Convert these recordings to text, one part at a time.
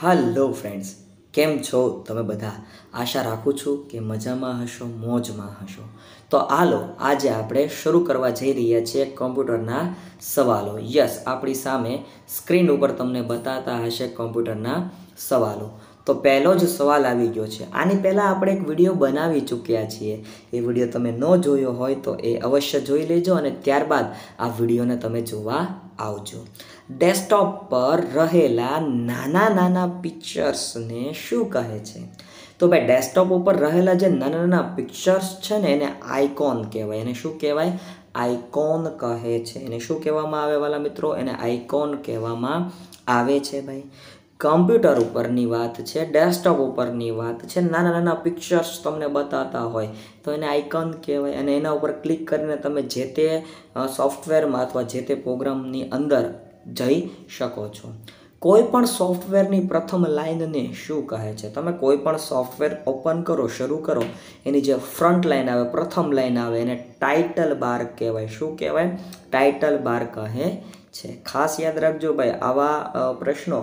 હાલો friends કેમ છો તમે બધા આશા રાખું છું કે મજામાં હશો મોજમાં હશો તો હાલો આજે આપણે શરૂ કરવા જઈ રહ્યા છીએ કોમ્પ્યુટરના સવાલો યસ આપણી સામે સ્ક્રીન ઉપર તમને બતાતા હશે કોમ્પ્યુટરના સવાલો તો પહેલો જ સવાલ આવી ગયો છે આની પહેલાં આપણે એક વિડીયો બનાવી ચૂક્યા છીએ એ વિડીયો તમે ન જોયો હોય તો એ અવશ્ય જોઈ લેજો અને ત્યારબાદ આ વિડીયોને તમે જોવા આવજો ડેસ્કટોપ પર રહેલા નાના નાના પિક્ચર્સને શું કહે છે તો ભાઈ ડેસ્કટોપ ઉપર રહેલા જે નાના નાના પિક્ચર્સ છે ને એને આઇકોન કહેવાય એને શું કહેવાય આઇકોન કહે છે એને શું કહેવામાં આવે વાલા મિત્રો એને આઇકોન કહેવામાં આવે છે ભાઈ કમ્પ્યુટર ઉપરની વાત છે ડેસ્કટોપ ઉપરની વાત છે નાના નાના પિક્ચર્સ તમને બતાતા હોય તો એને આઇકન કહેવાય અને એના ઉપર ક્લિક કરીને તમે જે તે સોફ્ટવેરમાં અથવા જે તે પ્રોગ્રામની અંદર જઈ શકો છો કોઈ પણ સોફ્ટવેરની પ્રથમ લાઇનને શું કહે છે તમે કોઈ પણ સોફ્ટવેર ઓપન કરો શરૂ કરો એની જે ફ્રન્ટ લાઇન આવે પ્રથમ લાઇન આવે એને ટાઇટલ બાર કહેવાય શું કહેવાય ટાઇટલ બાર કહે છે ખાસ યાદ રાખજો ભાઈ આવા પ્રશ્નો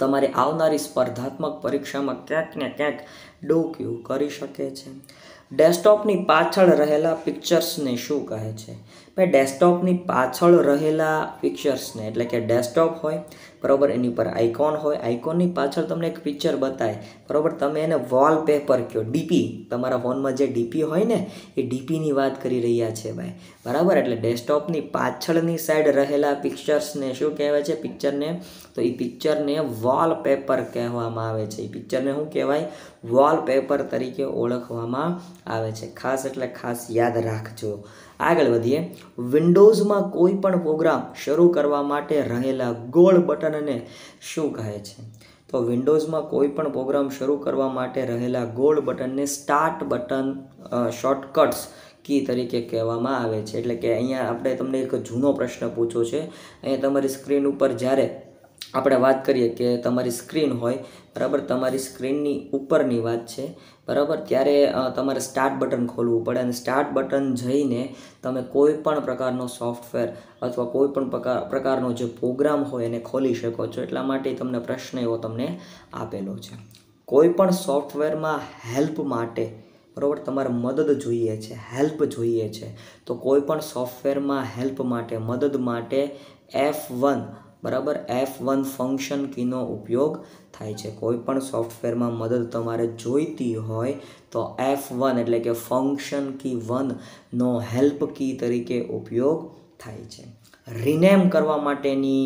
તમારી આવનારી સ્પર્ધાત્મક પરીક્ષામાં ક્યાંક ને ક્યાંક ડોક્યું કરી શકે છે ડેસ્કટોપની પાછળ રહેલા પિક્ચર્સને શું કહે છે ભાઈ ડેસ્કટોપની પાછળ રહેલા પિક્ચર્સને એટલે કે ડેસ્કટોપ હોય બરાબર એની ઉપર આઇકોન હોય આઇકોનની પાછળ તમને એક પિક્ચર બતાય બરાબર તમે એને વોલપેપર કહો ડીપી તમારા ફોનમાં જે ડીપી હોય ને એ ડીપીની વાત કરી રહ્યા છે ભાઈ બરાબર એટલે ડેસ્કટોપની પાછળની સાઈડ રહેલા પિક્ચર્સને શું કહેવાય છે પિક્ચરને તો એ પિક્ચરને વોલપેપર કહેવામાં આવે છે એ પિક્ચરને શું કહેવાય વોલપેપર તરીકે ઓળખવામાં આવે છે ખાસ એટલે ખાસ યાદ રાખજો આગળ વધીએ વિન્ડોઝમાં કોઈ પણ પ્રોગ્રામ શરૂ કરવા માટે રહેલા ગોળ બટનને શું કહે છે તો વિન્ડોઝમાં કોઈ પણ પ્રોગ્રામ શરૂ કરવા માટે રહેલા ગોળ બટનને સ્ટાર્ટ બટન શોર્ટકટ્સ કી તરીકે કહેવામાં આવે છે એટલે કે અહીંયા આપણે તમને એક જૂનો પ્રશ્ન પૂછ્યો છે અહીંયા તમારી સ્ક્રીન ઉપર જ્યારે આપણે વાત કરીએ કે તમારી સ્ક્રીન હોય બરાબર તમારી સ્ક્રીનની ઉપરની વાત છે બરાબર ત્યારે તમારે સ્ટાર્ટ બટન ખોલવું પડે અને સ્ટાર્ટ બટન જઈને તમે કોઈ પણ પ્રકારનો સોફ્ટવેર અથવા કોઈ પણ પ્રકારનો જે પ્રોગ્રામ હોય એને ખોલી શકો છો એટલા માટે તમને પ્રશ્ન એવો તમને આપેલો છે કોઈ પણ સોફ્ટવેરમાં હેલ્પ માટે બરાબર તમારે મદદ જોઈએ છે હેલ્પ જોઈએ છે તો કોઈ પણ સોફ્ટવેરમાં હેલ્પ માટે મદદ માટે એફ વન બરાબર એફ વન ફંક્શન કીનો ઉપયોગ થાય છે કોઈપણ સોફ્ટવેરમાં મદદ તમારે જોઈતી હોય તો એફ વન એટલે કે ફંક્શન કી વનનો હેલ્પ કી તરીકે ઉપયોગ થાય છે રિનેમ કરવા માટેની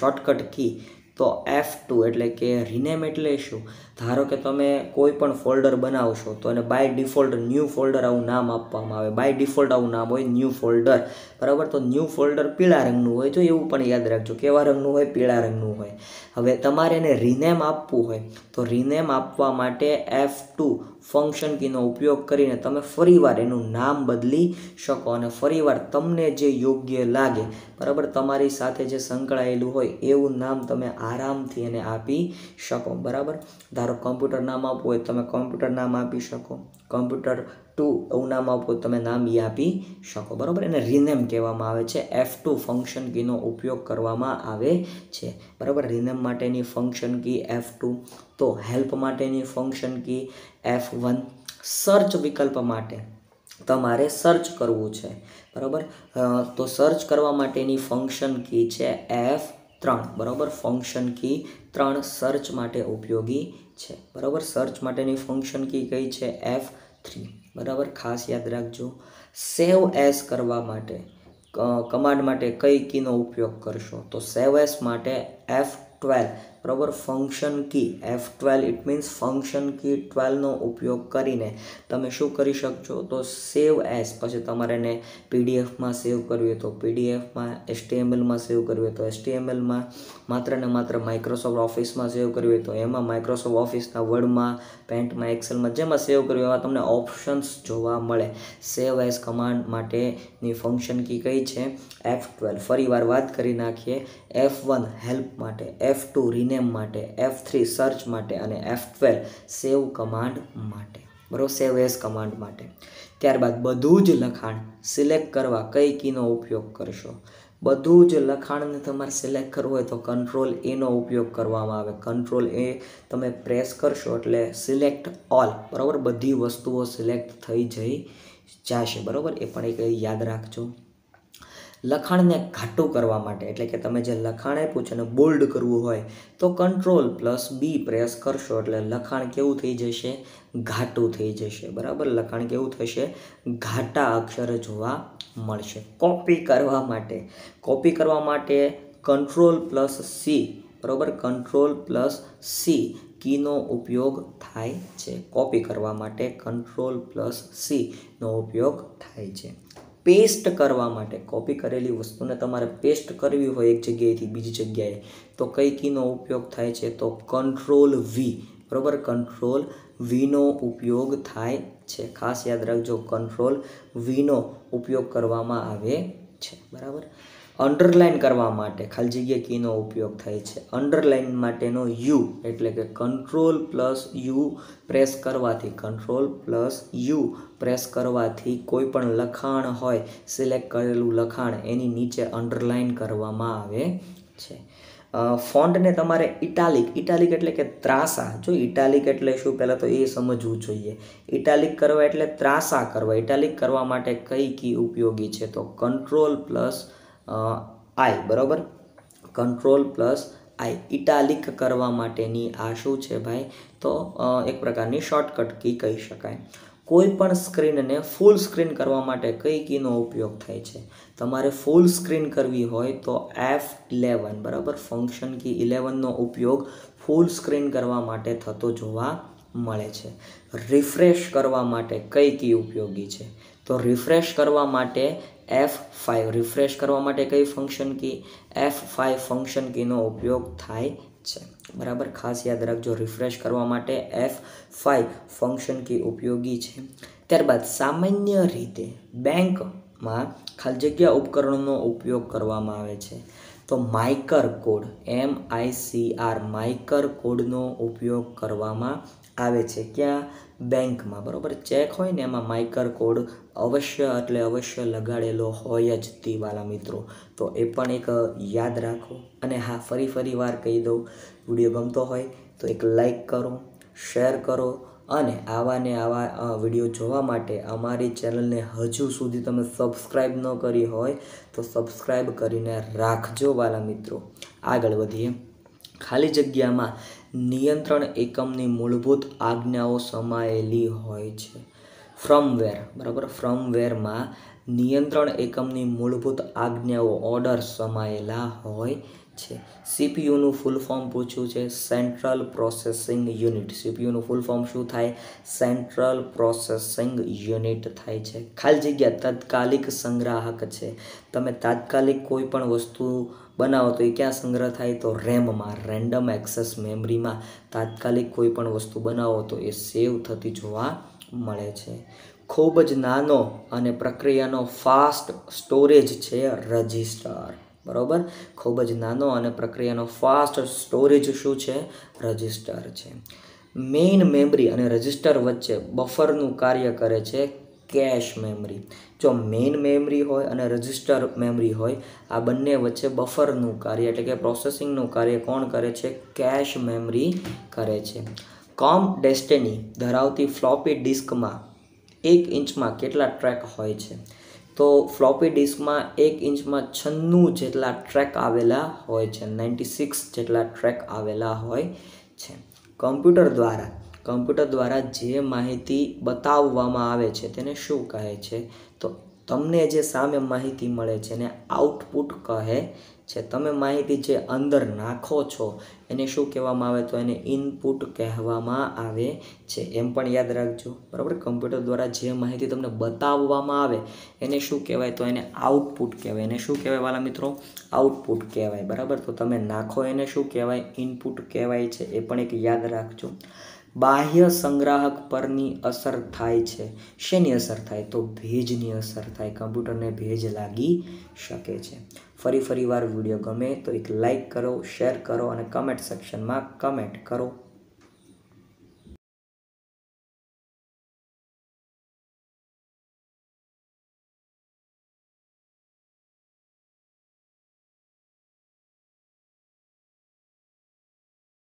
શોર્ટકટ કી તો એફ ટુ એટલે કે રિનેમ એટલે શું ધારો કે તમે કોઈ પણ ફોલ્ડર બનાવશો તો એને બાય ડિફોલ્ટ ન્યૂ ફોલ્ડર આવું નામ આપવામાં આવે બાય ડિફોલ્ટ આવું નામ હોય ન્યૂ ફોલ્ડર બરાબર તો ન્યૂ ફોલ્ડર પીળા રંગનું હોય તો એવું પણ યાદ રાખજો કેવા રંગનું હોય પીળા રંગનું હોય હવે તમારે એને રિનેમ આપવું હોય તો રિનેમ આપવા માટે એફ ટુ ફંક્શન કીનો ઉપયોગ કરીને તમે ફરીવાર એનું નામ બદલી શકો અને ફરીવાર તમને જે યોગ્ય લાગે બરાબર તમારી સાથે જે સંકળાયેલું હોય એવું નામ તમે આરામથી એને આપી શકો બરાબર ધારો કમ્પ્યુટર નામ આપવું હોય તમે કમ્પ્યુટર નામ આપી શકો કમ્પ્યુટર ટુ એવું નામ આપો તમે નામ એ આપી શકો બરાબર એને રિનેમ કહેવામાં આવે છે એફ ટુ ફંક્શન કીનો ઉપયોગ કરવામાં આવે છે બરાબર રિનેમ માટેની ફંક્શન કી એફ ટુ તો હેલ્પ માટેની function key F one search વિકલ્પ માટે તમારે સર્ચ કરવું છે બરાબર તો સર્ચ કરવા માટેની ફંક્શન કી છે એફ ત્રણ બરાબર ફંક્શન કી ત્રણ સર્ચ માટે ઉપયોગી છે બરાબર સર્ચ માટેની ફંક્શન કી કઈ છે એફ થ્રી બરાબર ખાસ યાદ રાખજો સેવ એસ કરવા માટે કમાન્ડ માટે કઈ કીનો ઉપયોગ કરશો તો સેવ એસ માટે એફ ટ્વેલ્વ બરાબર function key F twelve it means function key ટ્વેલ્વનો ઉપયોગ કરીને તમે શું કરી શકશો તો સેવ એસ પછી તમારે એને પીડીએફમાં સેવ કરવી હોય તો પીડીએફમાં એસટીએમએલમાં સેવ કરવી હોય તો એસટીએમએલમાં માત્ર ને માત્ર માઇક્રોસોફ્ટ ઓફિસમાં સેવ કરવી હોય તો એમાં માઇક્રોસોફ્ટ ઓફિસના વર્ડમાં પેન્ટમાં એક્સેલમાં જેમાં સેવ કરવી એવા તમને ઓપ્શન્સ જોવા મળે સેવ એસ કમાન્ડ માટેની ફંક્શન કી કઈ છે એફ ટ્વેલ્વ ફરી વાર વાત કરી નાખીએ એફ વન હેલ્પ માટે એફ ટુ રિને રિનેમ માટે એફ થ્રી સર્ચ માટે અને એફ ટ્વેલ્વ સેવ કમાન્ડ માટે બરાબર સેવ એસ કમાન્ડ માટે ત્યારબાદ બધું જ લખાણ સિલેક્ટ કરવા કઈ કીનો ઉપયોગ કરશો બધું જ લખાણને તમારે સિલેક્ટ કરવું હોય તો કંટ્રોલ એનો ઉપયોગ કરવામાં આવે કંટ્રોલ એ તમે પ્રેસ કરશો એટલે સિલેક્ટ ઓલ બરાબર બધી વસ્તુઓ સિલેક્ટ થઈ જઈ જશે બરાબર એ પણ એક યાદ રાખજો લખાણને ઘાટું કરવા માટે એટલે કે તમે જે લખાણ આપ્યું છે એને બોલ્ડ કરવું હોય તો કંટ્રોલ પ્લસ બી પ્રેસ કરશો એટલે લખાણ કેવું થઈ જશે ઘાટું થઈ જશે બરાબર લખાણ કેવું થશે ઘાટા અક્ષર જોવા મળશે કોપી કરવા માટે કોપી કરવા માટે કંટ્રોલ પ્લસ સી બરાબર કંટ્રોલ પ્લસ સી કીનો ઉપયોગ થાય છે કોપી કરવા માટે કંટ્રોલ પ્લસ સીનો ઉપયોગ થાય છે પેસ્ટ કરવા માટે કોપી કરેલી વસ્તુને તમારે પેસ્ટ કરવી હોય એક જગ્યાએથી બીજી જગ્યાએ તો કઈ કીનો ઉપયોગ થાય છે તો કંટ્રોલ વી બરાબર કંટ્રોલ વીનો ઉપયોગ થાય છે ખાસ યાદ રાખજો કંટ્રોલ વીનો ઉપયોગ કરવામાં આવે છે બરાબર અંડરલાઇન કરવા માટે ખાલી જગ્યા કીનો ઉપયોગ થાય છે અંડરલાઇન માટેનો યુ એટલે કે કંટ્રોલ પ્લસ યુ પ્રેસ કરવાથી કંટ્રોલ પ્લસ યુ પ્રેસ કરવાથી કોઈ પણ લખાણ હોય સિલેક્ટ કરેલું લખાણ એની નીચે અંડરલાઇન કરવામાં આવે છે ફોન્ટને તમારે ઇટાલિક ઇટાલિક એટલે કે ત્રાસા જો ઇટાલિક એટલે શું પહેલાં તો એ સમજવું જોઈએ ઇટાલિક કરવા એટલે ત્રાસા કરવા ઇટાલિક કરવા માટે કઈ કી ઉપયોગી છે તો કંટ્રોલ પ્લસ આઈ બરાબર કંટ્રોલ પ્લસ આઈ ઇટાલિક કરવા માટેની આ શું છે ભાઈ તો એક પ્રકારની શોર્ટકટ કી કહી શકાય કોઈપણ સ્ક્રીનને ફૂલ સ્ક્રીન કરવા માટે કઈ કીનો ઉપયોગ થાય છે તમારે ફૂલ સ્ક્રીન કરવી હોય તો એફ ઇલેવન બરાબર ફંક્શન કી ઇલેવનનો ઉપયોગ ફૂલ સ્ક્રીન કરવા માટે થતો જોવા મળે છે રિફ્રેશ કરવા માટે કઈ કી ઉપયોગી છે તો રિફ્રેશ કરવા માટે એફ ફાઇવ રિફ્રેશ કરવા માટે કઈ function key F five function કીનો ઉપયોગ થાય છે બરાબર ખાસ યાદ રાખજો રિફ્રેશ કરવા માટે એફ ફાઇવ ફંક્શન કી ઉપયોગી છે ત્યારબાદ સામાન્ય રીતે બેંકમાં ખાલી જગ્યા ઉપકરણોનો ઉપયોગ કરવામાં આવે છે તો MICR code M I C R MICR કોડનો ઉપયોગ કરવામાં આવે છે ક્યાં બેંકમાં બરાબર ચેક હોય ને એમાં માઇકર કોડ અવશ્ય એટલે અવશ્ય લગાડેલો હોય જ તે વાલા મિત્રો તો એ પણ એક યાદ રાખો અને હા ફરી ફરી વાર કહી દઉં વિડીયો ગમતો હોય તો એક લાઈક કરો શેર કરો અને આવા ને આવા વિડીયો જોવા માટે અમારી ચેનલને હજુ સુધી તમે સબસ્ક્રાઈબ ન કરી હોય તો સબસ્ક્રાઈબ કરીને રાખજો વાલા મિત્રો આગળ વધીએ ખાલી જગ્યામાં નિયંત્રણ એકમની મૂળભૂત આજ્ઞાઓ સમાયેલી હોય છે ફ્રમવેર બરાબર ફ્રમવેરમાં નિયંત્રણ એકમની મૂળભૂત આજ્ઞાઓ ઓર્ડર સમાયેલા હોય છે સીપીયુનું ફૂલ ફોર્મ પૂછ્યું છે સેન્ટ્રલ પ્રોસેસિંગ યુનિટ સીપીયુનું ફૂલ ફોર્મ શું થાય સેન્ટ્રલ પ્રોસેસિંગ યુનિટ થાય છે ખાલી જગ્યા તાત્કાલિક સંગ્રાહક છે તમે તાત્કાલિક કોઈ પણ વસ્તુ બનાવો તો એ ક્યાં સંગ્રહ થાય તો રેમમાં રેન્ડમ એક્સેસ મેમરીમાં તાત્કાલિક કોઈ પણ વસ્તુ બનાવો તો એ સેવ થતી જોવા મળે છે ખૂબ જ નાનો અને પ્રક્રિયાનો ફાસ્ટ સ્ટોરેજ છે રજિસ્ટર બરાબર ખૂબ જ નાનો અને પ્રક્રિયાનો ફાસ્ટ સ્ટોરેજ શું છે રજિસ્ટર છે મેઇન મેમરી અને રજિસ્ટર વચ્ચે બફરનું કાર્ય કરે છે કેશ મેમરી જો મેઇન મેમરી હોય અને રજિસ્ટર મેમરી હોય આ બંને વચ્ચે બફરનું કાર્ય એટલે કે પ્રોસેસિંગનું કાર્ય કોણ કરે છે કેશ મેમરી કરે છે કોમ ડેસ્ટેની ધરાવતી ફ્લોપી ડિસ્કમાં એક ઇંચમાં કેટલા ટ્રેક હોય છે તો ફ્લોપી ડિસ્કમાં એક ઇંચમાં છન્નું જેટલા ટ્રેક આવેલા હોય છે નાઇન્ટી સિક્સ જેટલા ટ્રેક આવેલા હોય છે કમ્પ્યુટર દ્વારા કમ્પ્યુટર દ્વારા જે માહિતી બતાવવામાં આવે છે તેને શું કહે છે તો તમને જે સામે માહિતી મળે છે એને આઉટપુટ કહે છે તમે માહિતી જે અંદર નાખો છો એને શું કહેવામાં આવે તો એને ઇનપુટ કહેવામાં આવે છે એમ પણ યાદ રાખજો બરાબર કમ્પ્યુટર દ્વારા જે માહિતી તમને બતાવવામાં આવે એને શું કહેવાય તો એને આઉટપુટ કહેવાય એને શું કહેવાય વાલા મિત્રો આઉટપુટ કહેવાય બરાબર તો તમે નાખો એને શું કહેવાય ઇનપુટ કહેવાય છે એ પણ એક યાદ રાખજો બાહ્ય સંગ્રાહક પરની અસર થાય છે શેની અસર થાય તો ભેજની અસર થાય કમ્પ્યુટરને ભેજ લાગી શકે છે ફરી ફરી વાર વિડીયો ગમે તો એક લાઇક કરો શેર કરો અને કમેન્ટ સેક્શનમાં કમેન્ટ કરો